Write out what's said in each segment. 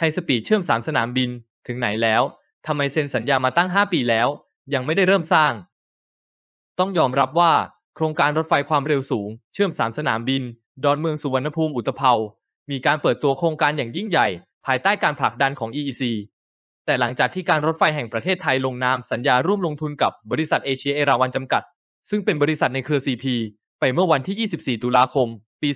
ไฮสปีดเชื่อมสามสนามบิน ถึงไหนแล้วทำไมเซ็นสัญญามาตั้ง 5 ปีแล้ว ยังไม่ได้เริ่มสร้าง ต้องยอมรับว่าโครงการรถไฟความเร็วสูง เชื่อมสามสนามบิน ดอนเมืองสุวรรณภูมิอุตภเปามีการเปิดตัวโครงการอย่างยิ่งใหญ่ ภายใต้การผลักดันของ EEC แต่หลังจากที่การรถไฟแห่งประเทศไทยลงนามสัญญาร่วมลงทุนกับบริษัทเอเชียเอราวันจำกัด ซึ่งเป็นบริษัทในเครือ CP ไปเมื่อวันที่ 24 ตุลาคมปี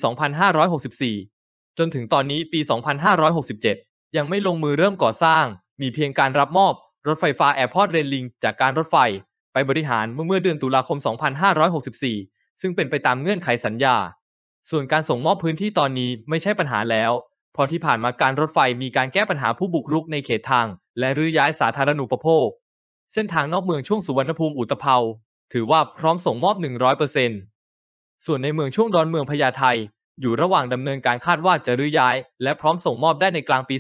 2564จนถึงตอนนี้ปี 2567ยังไม่ลงมือเริ่มก่อสร้าง มีเพียงการรับมอบรถไฟฟ้าแอร์พอร์ตเรนลิงจากการรถไฟ ไปบริหารเมื่อเมื่อเดือนตุลาคม 2564 ซึ่งเป็นไปตามเงื่อนไขสัญญา ส่วนการส่งมอบพื้นที่ตอนนี้ไม่ใช่ปัญหาแล้วเพราะที่ผ่านมาการรถไฟมีการแก้ปัญหาผู้บุกรุกในเขตทาง และรื้อย้ายสาธารณูปโภค เส้นทางนอกเมืองช่วงสุวรรณภูมิอุตภเปาถือว่าพร้อมส่งมอบ 100%ส่วนในเมืองช่วงดอนเมืองพญาไทอยู่ระหว่างดำเนินการคาดว่าจะรื้อย้าย และพร้อมส่งมอบได้ในกลางปี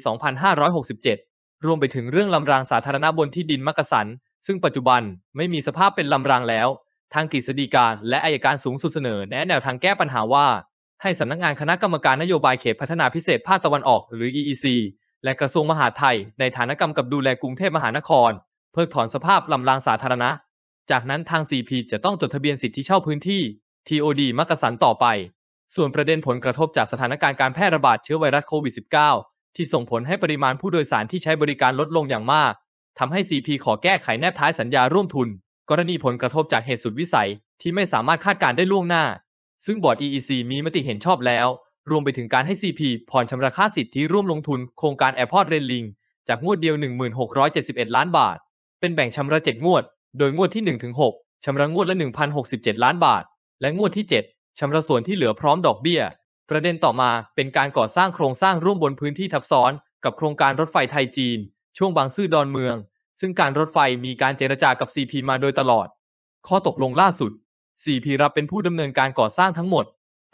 2567 รวมไปถึงเรื่องลำรางสาธารณะบนที่ดินมักกะสัน ซึ่งปัจจุบันไม่มีสภาพเป็นลำรางแล้ว ทางกฤษฎีกาและอายการสูงสุดเสนอ แนะแนวทางแก้ปัญหาว่า ให้สำนักงานคณะกรรมการนโยบายเขตพัฒนาพิเศษภาคตะวันออกหรือ EEC และกระทรวงมหาดไทย ในฐานะกำกับดูแลกรุงเทพมหานคร เพิกถอนสภาพลำรางสาธารณะ จากนั้นทาง CP จะต้องจดทะเบียนสิทธิเช่าพื้นที่ TOD มักกะสันต่อไปส่วนประเด็นผลกระทบจากสถานการณ์การแพร่ระบาดเชื้อไวรัสโควิด -19 ที่ส่งผลให้ปริมาณผู้โดยสารที่ใช้บริการลดลงอย่างมากทำให้ CP ขอแก้ไขแนบท้ายสัญญาร่วมทุน กรณีผลกระทบจากเหตุสุดวิสัยที่ไม่สามารถคาดการได้ล่วงหน้า ซึ่งบอร์ด EEC มีมติเห็นชอบแล้ว รวมไปถึงการให้ CP ผ่อนชำระค่าสิทธิร่วมลงทุนโครงการแอร์พอร์ตเรนลิงจากงวดเดียว 1671 ล้านบาท เป็นแบ่งชำระ7งวด โดยงวดที่ 1-6ชำระงวดละ1,067 ล้านบาท และงวดที่ 7ชำระส่วนที่เหลือพร้อมดอกเบี้ย ประเด็นต่อมาเป็นการก่อสร้างโครงสร้างร่วมบนพื้นที่ทับซ้อน กับโครงการรถไฟไทยจีน ช่วงบางซื่อดอนเมือง ซึ่งการรถไฟมีการเจรจากับ CP มาโดยตลอด ข้อตกลงล่าสุด CP รับเป็นผู้ดำเนินการก่อสร้างทั้งหมด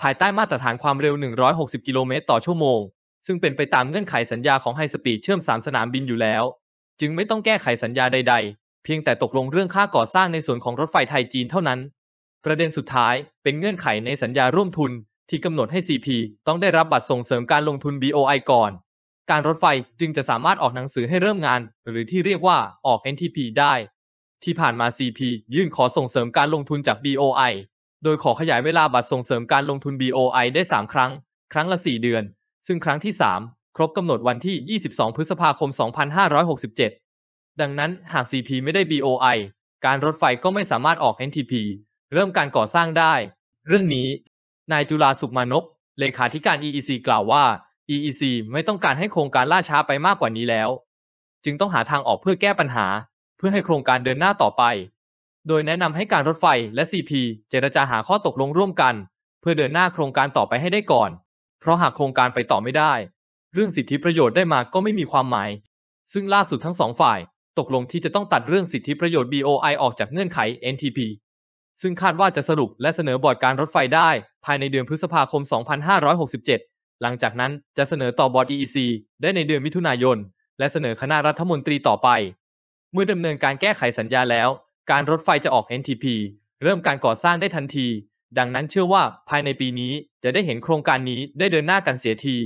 ภายใต้มาตรฐานความเร็ว 160 กิโลเมตรต่อชั่วโมง ซึ่งเป็นไปตามเงื่อนไขสัญญาของไฮสปีดเชื่อม3สนามบินอยู่แล้ว จึงไม่ต้องแก้ไขสัญญาใดๆ เพียงแต่ตกลงเรื่องค่าก่อสร้างในส่วนของรถไฟไทยจีนเท่านั้นประเด็นสุดท้ายเป็นเงื่อนไขในสัญญาร่วมทุน ที่กำหนดให้ CP ต้องได้รับบัตรส่งเสริมการลงทุน BOI ก่อน การรถไฟจึงจะสามารถออกหนังสือให้เริ่มงาน หรือที่เรียกว่าออก NTP ได้ ที่ผ่านมา CP ยื่นขอส่งเสริมการลงทุนจาก BOI โดยขอขยายเวลาบัตรส่งเสริมการลงทุน BOI ได้ 3 ครั้ง ครั้งละ 4 เดือน ซึ่งครั้งที่ 3 ครบกำหนดวันที่ 22 พฤษภาคม 2567ดังนั้นหาก CP ไม่ได้ BOI การรถไฟก็ไม่สามารถออก NTP เริ่มการก่อสร้างได้ เรื่องนี้ นายจุลาสุขมานกเลขาธิการ EEC กล่าวว่า EEC ไม่ต้องการให้โครงการล่าช้าไปมากกว่านี้แล้ว จึงต้องหาทางออกเพื่อแก้ปัญหา เพื่อให้โครงการเดินหน้าต่อไป โดยแนะนำให้การรถไฟและ CP เจรจาหาข้อตกลงร่วมกัน เพื่อเดินหน้าโครงการต่อไปให้ได้ก่อน เพราะหากโครงการไปต่อไม่ได้ เรื่องสิทธิประโยชน์ได้มาก็ไม่มีความหมาย ซึ่งล่าสุดทั้งสองฝ่าย ตกลงที่จะต้องตัดเรื่องสิทธิประโยชน์ BOI ออกจากเงื่อนไข NTP ซึ่งคาดว่าจะสรุปและเสนอบอร์ดการรถไฟได้ภายในเดือนพฤษภาคม 2567 หลังจากนั้นจะเสนอต่อบอร์ด EEC ได้ในเดือนมิถุนายน และเสนอคณะรัฐมนตรีต่อไป เมื่อดำเนินการแก้ไขสัญญาแล้ว การรถไฟจะออก NTP เริ่มการก่อสร้างได้ทันที ดังนั้นเชื่อว่าภายในปีนี้จะได้เห็นโครงการนี้ได้เดินหน้ากันเสียที